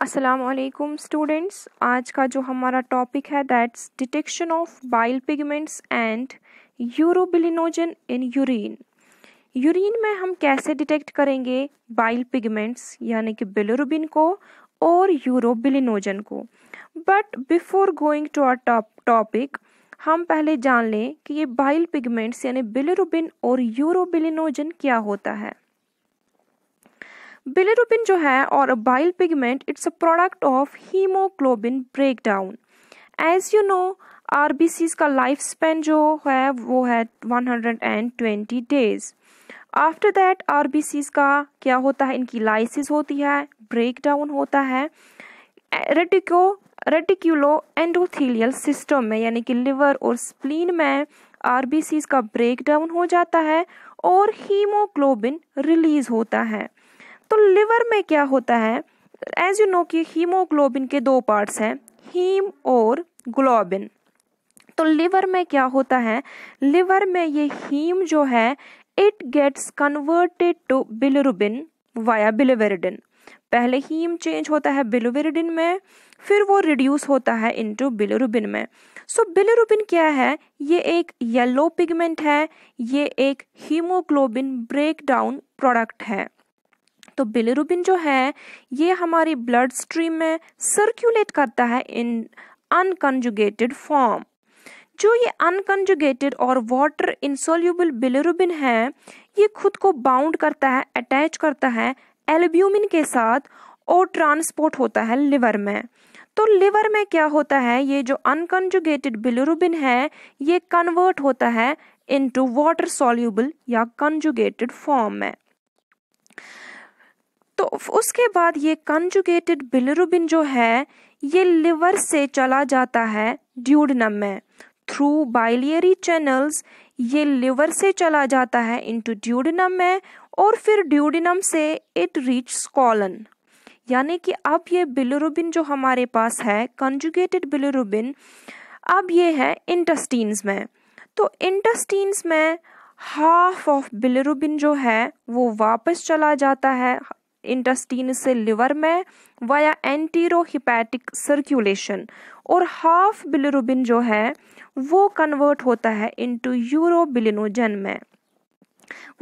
Aslam students आज का जो हमारा टॉपिक है that's detection of bile pigments and urobilinogen in urine urine में हम कैसे डिटेक्ट करेंगे बाइल पिगमेंट्स यानी कि बिलोरुबिन को और यूरोबिलिनोजन को but before going to our topic हम पहले जान लें कि ये बाइल पिगमेंट्स यानी बिलोरुबिन और यूरोबिलिनोजन क्या होता है बिलिरुबिन जो है और bile pigment it's a product of haemoglobin breakdown as you know R का लाइफ स्पेन जो है वो है 120 डेज आफ्टर दैट आर का क्या होता है इनकी लाइसिस होती है ब्रेक डाउन होता है रेटिको रेटिक्यूलो एंडोथीलियल सिस्टम में यानी कि लिवर और स्प्लीन में आर का ब्रेक डाउन हो जाता है और हीमोग्लोबिन रिलीज होता है तो लिवर में क्या होता है एज यू नो कि हीमोग्लोबिन के दो पार्ट्स हैं हीम और ग्लोबिन तो लिवर में क्या होता है लिवर में ये हीम जो है it gets converted to bilirubin via biliverdin पहले हीम चेंज होता है बिलुवेरिडिन में फिर वो रिड्यूस होता है इनटू बिलुरुबिन में सो so, बिलुरुबिन क्या है ये एक येलो पिगमेंट है ये एक हीमोग्लोबिन ब्रेकडाउन प्रोडक्ट है तो बिलिरुबिन जो है ये हमारी ब्लड स्ट्रीम में सर्क्यूलेट करता है इन अनकंजुगेटेड फॉर्म जो ये अनकंजुगेटेड और वाटर इंसोल्यूबल बिलिरुबिन है ये खुद को बाउंड करता है अटैच करता है एल्ब्यूमिन के साथ और ट्रांसपोर्ट होता है लिवर में तो लिवर में क्या होता है ये जो अनकंजुगेटेड बिलिरुबिन है ये कन्वर्ट होता है इनटू वाटर सोल्यूबल या कंजुगेटेड फॉर्म में तो उसके बाद ये कंजुगेटेड बिलरुबिन जो है ये लिवर से चला जाता है ड्यूडनम में थ्रू बाइलियरी चैनल्स ये लिवर से चला जाता है इनटू ड्यूडनम में और फिर ड्यूडनम से इट रीच स्कॉलन यानी कि अब ये बिलरुबिन जो हमारे पास है कंजुगेटेड बिलरुबिन अब ये है इंटस्टीन्स में तो इंटस्टीन्स में हाफ ऑफ बिलरुबिन जो है वो वापस चला जाता है इंटस्टीन से लिवर में वाया एंटीरोपैटिक सर्कुलेशन और हाफ बिलरुबिन जो है वो कन्वर्ट होता है इनटू यूरोबिलिनोजन में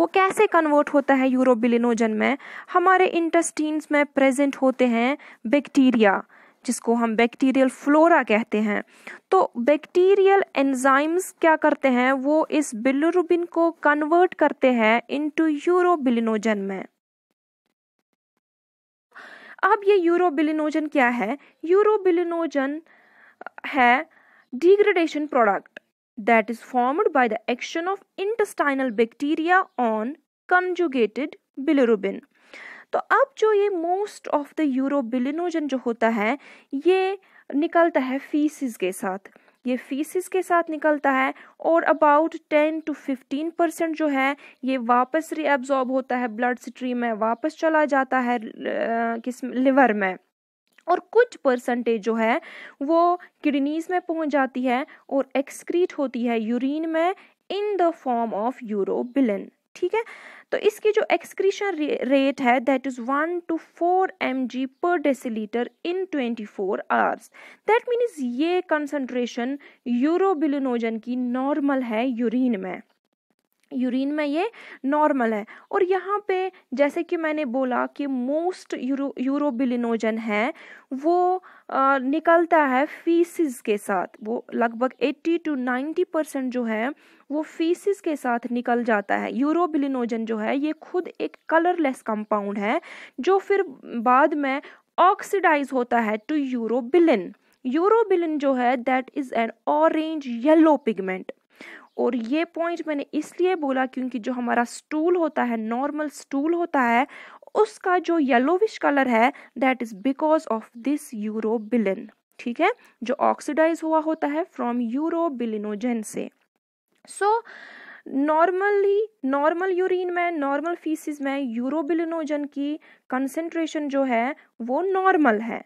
वो कैसे कन्वर्ट होता है यूरोबिलिनोजन में हमारे इंटस्टीन्स में प्रेजेंट होते हैं बैक्टीरिया जिसको हम बैक्टीरियल फ्लोरा कहते हैं तो बैक्टीरियल एंजाइम्स क्या करते हैं वो इस बिलुरुबिन को कन्वर्ट करते हैं इनटू यूरोबिलिनोजन में अब ये यूरोबिलिनोजन क्या है यूरोबिलिनोजन है degradation product that is formed by the action of intestinal bacteria on conjugated bilirubin तो अब जो ये मोस्ट ऑफ द यूरोबिलिनोजन जो होता है ये निकलता है फीसिस के साथ ये फीसिस के साथ निकलता है और अबाउट 10 टू 15 परसेंट जो है ये वापस रीअब्जॉर्ब होता है ब्लड स्ट्रीम में वापस चला जाता है किस लिवर में और कुछ परसेंटेज जो है वो किडनीज में पहुंच जाती है और एक्सक्रीट होती है यूरिन में in the form of urobilin ठीक है तो इसकी जो एक्सक्रीशन रेट है that is one two four M G per decilitre in twenty four hours that means ये कंसनट्रेशन यूरोबिलिनोजन की नॉर्मल है यूरिन में यूरिन में ये नॉर्मल है और यहाँ पे जैसे कि मैंने बोला कि मोस्ट यूरो यूरोबिलिनोजन है वो आ, निकलता है फीसिस के साथ वो लगभग 80 टू 90 परसेंट जो है वो फीसिस के साथ निकल जाता है यूरोबिलिनोजन जो है ये खुद एक कलरलेस कंपाउंड है जो फिर बाद में ऑक्सीडाइज होता है टू यूरोबिलिन यूरोबिलिन जो है that is an orange yellow pigment और ये पॉइंट मैंने इसलिए बोला क्योंकि जो हमारा स्टूल होता है नॉर्मल स्टूल होता है उसका जो येलोविश कलर है that is because of this urobilin ठीक है जो ऑक्सीडाइज हुआ होता है फ्रॉम यूरोबिलिनोजन से सो नॉर्मली नॉर्मल यूरिन में नॉर्मल फीसिस में यूरोबिलिनोजन की कंसेंट्रेशन जो है वो नॉर्मल है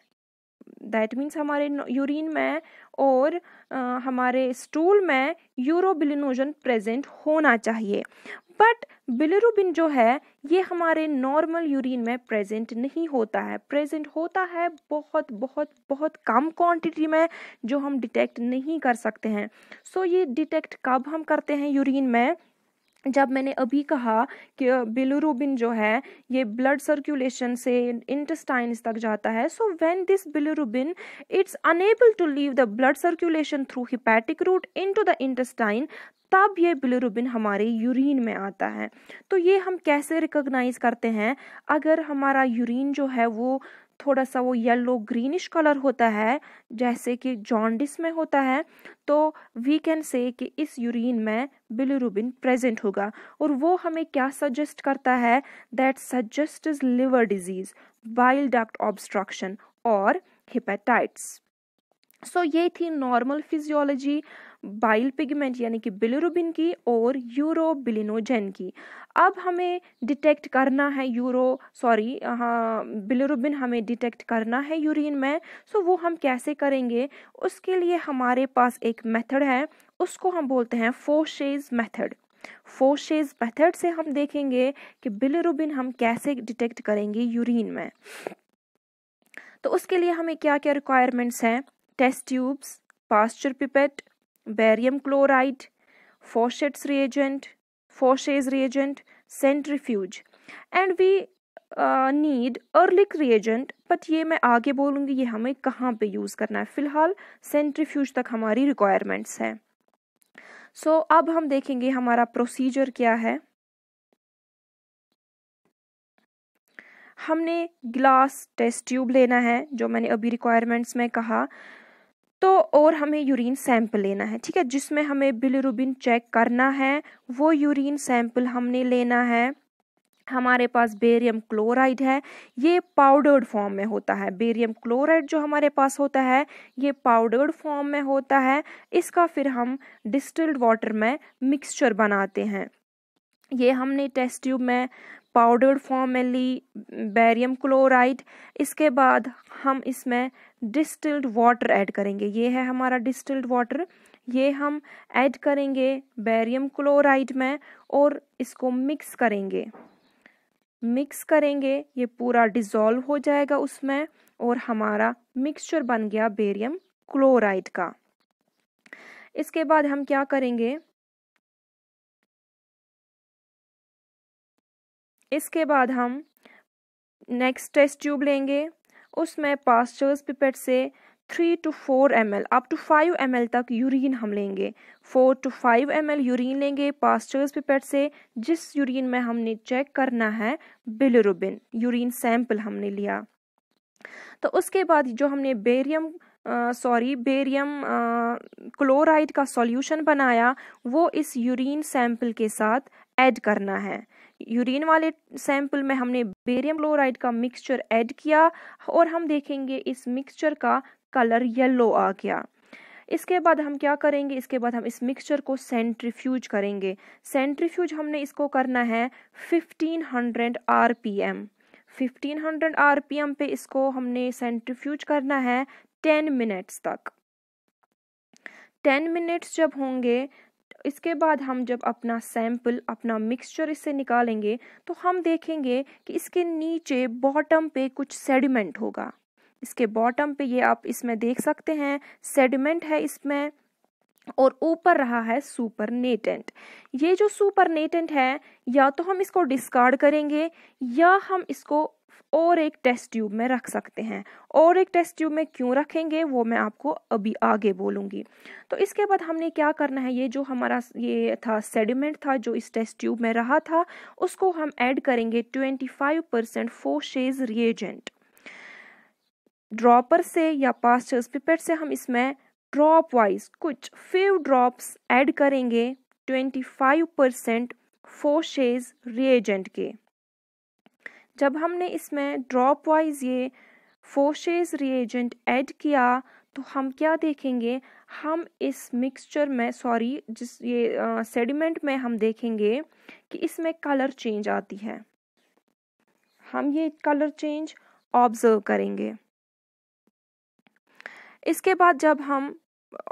दैट मीन्स हमारे यूरिन में और आ, हमारे स्टूल में यूरोबिलिनोजन प्रेजेंट होना चाहिए बट बिलरुबिन जो है ये हमारे नॉर्मल यूरिन में प्रेजेंट नहीं होता है प्रेजेंट होता है बहुत बहुत बहुत कम क्वांटिटी में जो हम डिटेक्ट नहीं कर सकते हैं सो so, ये डिटेक्ट कब हम करते हैं यूरिन में जब मैंने अभी कहा कि बिलुरुबिन जो है ये ब्लड सर्कुलेशन से इंटेस्टाइन्स तक जाता है so when this bilirubin it's unable to leave the blood circulation through hepatic route into the intestine तब ये बिलुरुबिन हमारे यूरिन में आता है तो ये हम कैसे रिकॉग्नाइज करते हैं अगर हमारा यूरिन जो है वो थोड़ा सा वो येलो ग्रीनिश कलर होता है जैसे कि जॉन्डिस में होता है तो वी कैन से कि इस यूरिन में बिलुरुबिन प्रेजेंट होगा और वो हमें क्या सजेस्ट करता है that suggest is liver disease bile duct obstruction और हिपेटाइट्स सो so, ये थी नॉर्मल फिजियोलॉजी बाइल पिगमेंट यानी कि बिलिरुबिन की और यूरोबिलिनोजेन की अब हमें डिटेक्ट करना है यूरो सॉरी हाँ बिलिरुबिन हमें डिटेक्ट करना है यूरिन में सो वो हम कैसे करेंगे उसके लिए हमारे पास एक मेथड है उसको हम बोलते हैं फोशेज मेथड फोशेज मेथड से हम देखेंगे कि बिलिरुबिन हम कैसे डिटेक्ट करेंगे यूरिन में तो उसके लिए हमें क्या क्या रिक्वायरमेंट्स हैं test tubes Pasteur pipette barium chloride Fouchet's reagent Fauchet's reagent, centrifuge. And we need Ehrlich reagent but ये मैं आगे बोलूँगी ये हमें कहाँ पे यूज़ करना है फ़िलहाल सेंट्रीफ्यूज तक हमारी रिक्वायरमेंट्स हैं सो so, अब हम देखेंगे हमारा प्रोसीजर क्या है हमने ग्लास टेस्ट ट्यूब लेना है जो मैंने अभी रिक्वायरमेंट्स में कहा तो और हमें यूरिन सैंपल लेना है ठीक है जिसमें हमें बिलरुबिन चेक करना है वो यूरिन सैंपल हमने लेना है हमारे पास बेरियम क्लोराइड है ये पाउडर्ड फॉर्म में होता है बेरियम क्लोराइड जो हमारे पास होता है ये पाउडर्ड फॉर्म में होता है इसका फिर हम डिस्टिल्ड वाटर में मिक्सचर बनाते हैं ये हमने टेस्ट ट्यूब में पाउडर्ड फॉर्म में ली बैरियम क्लोराइड इसके बाद हम इसमें डिस्टिल्ड वाटर ऐड करेंगे ये है हमारा डिस्टिल्ड वाटर ये हम ऐड करेंगे बैरियम क्लोराइड में और इसको मिक्स करेंगे मिक्स करेंगे ये पूरा डिज़ोल्व हो जाएगा उसमें और हमारा मिक्सचर बन गया बेरियम क्लोराइड का इसके बाद हम क्या करेंगे इसके बाद हम नेक्स्ट टेस्ट ट्यूब लेंगे उसमें पास्चर्स पिपेट से three to four M L up to five M L तक यूरिन हम लेंगे four to five M L urine लेंगे पास्चर्स पिपेट से जिस यूरिन में हमने चेक करना है बिलरुबिन यूरिन सैंपल हमने लिया तो उसके बाद जो हमने बेरियम सॉरी बेरियम क्लोराइड का सॉल्यूशन बनाया वो इस यूरिन सैंपल के साथ ऐड करना है यूरिन वाले सैंपल में हमने बेरियम क्लोराइड का मिक्सचर ऐड किया और हम देखेंगे इस मिक्सचर का कलर येलो आ गया इसके बाद हम क्या करेंगे इसके बाद हम इस मिक्सचर को सेंट्रीफ्यूज करेंगे सेंट्रीफ्यूज हमने इसको करना है 1500 आरपीएम 1500 आरपीएम पे इसको हमने सेंट्रीफ्यूज करना है 10 मिनट्स तक 10 मिनट्स जब होंगे इसके बाद हम जब अपना सैंपल अपना मिक्सचर इससे निकालेंगे तो हम देखेंगे कि इसके नीचे बॉटम पे कुछ सेडिमेंट होगा इसके बॉटम पे ये आप इसमें देख सकते हैं सेडिमेंट है इसमें और ऊपर रहा है सुपर नेटेंट ये जो सुपर नेटेंट है या तो हम इसको डिस्कार्ड करेंगे या हम इसको और एक टेस्ट ट्यूब में रख सकते हैं और एक टेस्ट ट्यूब में क्यों रखेंगे वो मैं आपको अभी आगे बोलूँगी तो इसके बाद हमने क्या करना है ये जो हमारा ये था सेडिमेंट था जो इस टेस्ट ट्यूब में रहा था उसको हम ऐड करेंगे twenty five percent Fouchet's reagent dropper से या पास्टर्स पिपेट से हम इसमें ड्रॉप वाइज कुछ फ्यू ड्रॉप्स ऐड करेंगे twenty five percent Fouchet's reagent के जब हमने इसमें ड्रॉप वाइज ये फोशेज रिएजेंट ऐड किया तो हम क्या देखेंगे हम इस मिक्सचर में सॉरी जिस ये सेडिमेंट में हम देखेंगे कि इसमें कलर चेंज आती है हम ये कलर चेंज ऑब्जर्व करेंगे इसके बाद जब हम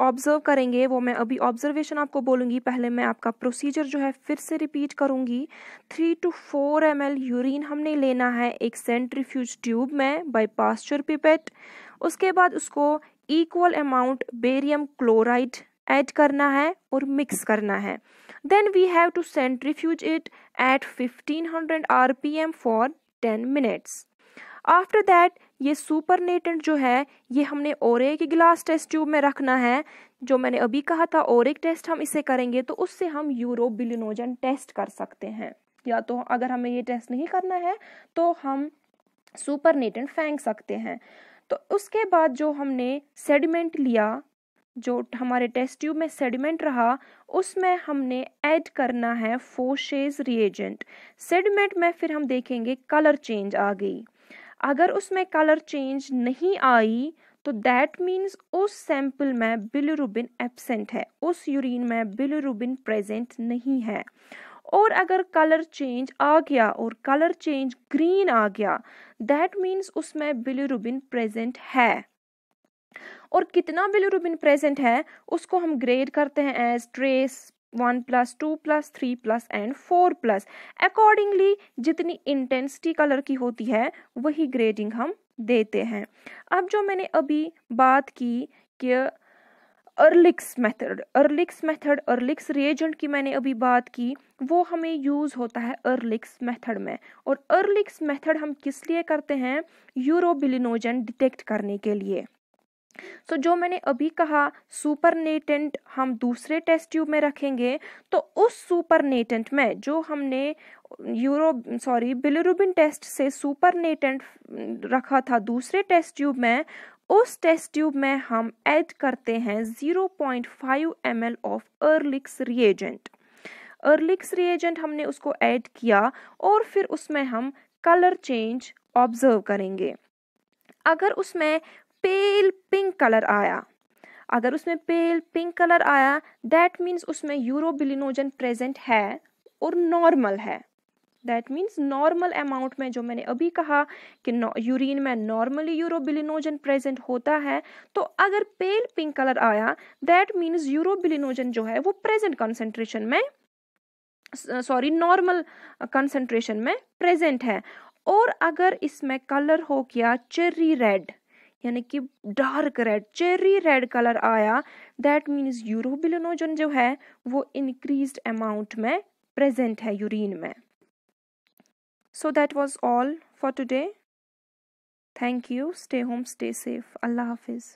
ऑब्जर्व करेंगे वो मैं अभी ऑब्जर्वेशन आपको बोलूँगी पहले मैं आपका प्रोसीजर जो है फिर से रिपीट करूँगी three to four M urine हमने लेना है एक सेंट्रीफ्यूज ट्यूब में बाई पास्चर पिपेट उसके बाद उसको equal amount barium chloride add करना है और मिक्स करना है then we have to centrifuge it at fifteen P M for ten minutes after that ये सुपरनेटेंट जो है ये हमने और एक गिलास टेस्ट ट्यूब में रखना है जो मैंने अभी कहा था और एक टेस्ट हम इसे करेंगे तो उससे हम यूरो बिलिनोजन टेस्ट कर सकते हैं या तो अगर हमें ये टेस्ट नहीं करना है तो हम सुपरनेटेंट फेंक सकते हैं तो उसके बाद जो हमने सेडिमेंट लिया जो हमारे टेस्ट ट्यूब में सेडिमेंट रहा उसमें हमने ऐड करना है फोशेज रिएजेंट सेडिमेंट में फिर हम देखेंगे कलर चेंज आ गई अगर उसमें कलर चेंज नहीं आई तो दैट मीन्स उस सैंपल में बिलरुबिन एबसेंट है उस यूरिन में बिलरुबिन प्रेजेंट नहीं है और अगर कलर चेंज आ गया और कलर चेंज ग्रीन आ गया दैट मीन्स उसमें बिलरुबिन प्रेजेंट है और कितना बिलरुबिन प्रेजेंट है उसको हम ग्रेड करते हैं as trace one plus two plus three plus and four plus accordingly जितनी इंटेंसिटी कलर की होती है वही ग्रेडिंग हम देते हैं अब जो मैंने अभी बात की कि Ehrlich's method Ehrlich's method Ehrlich's reagent की मैंने अभी बात की वो हमें यूज़ होता है अर्लिक्स मेथड में और अर्लिक्स मेथड हम किस लिए करते हैं यूरोबिलिनोजन डिटेक्ट करने के लिए सो so, जो मैंने अभी कहा सुपरनेटेंट हम दूसरे टेस्ट ट्यूब में रखेंगे तो उस सुपरनेटेंट में जो हमने यूरो सॉरी बिलिरुबिन टेस्ट से सुपरनेटेंट रखा था दूसरे टेस्ट ट्यूब में उस टेस्ट ट्यूब में हम ऐड करते हैं 0.5 point of Ehrlich's reagent Ehrlich's reagent हमने उसको ऐड किया और फिर उसमें हम कलर चेंज ऑब्जर्व करेंगे अगर उसमें पेल पिंक कलर आया अगर उसमें पेल पिंक कलर आया दैट मीन्स उसमें यूरोबिलिनोजन प्रेजेंट है और नॉर्मल है दैट मीन्स नॉर्मल अमाउंट में जो मैंने अभी कहा कि यूरिन में नॉर्मली यूरोबिलिनोजन प्रेजेंट होता है तो अगर पेल पिंक कलर आया दैट मीन्स यूरोबिलिनोजन जो है वो प्रेजेंट कंसेंट्रेशन में सॉरी नॉर्मल कंसेंट्रेशन में प्रेजेंट है और अगर इसमें कलर हो गया चेरी रेड यानी कि dark red cherry red colour आया दैट मीन्स यूरोबिलोनोजन जो है वो इनक्रीज अमाउंट में प्रेजेंट है यूरिन में so that was all for today thank you stay home stay safe अल्लाह हाफिज़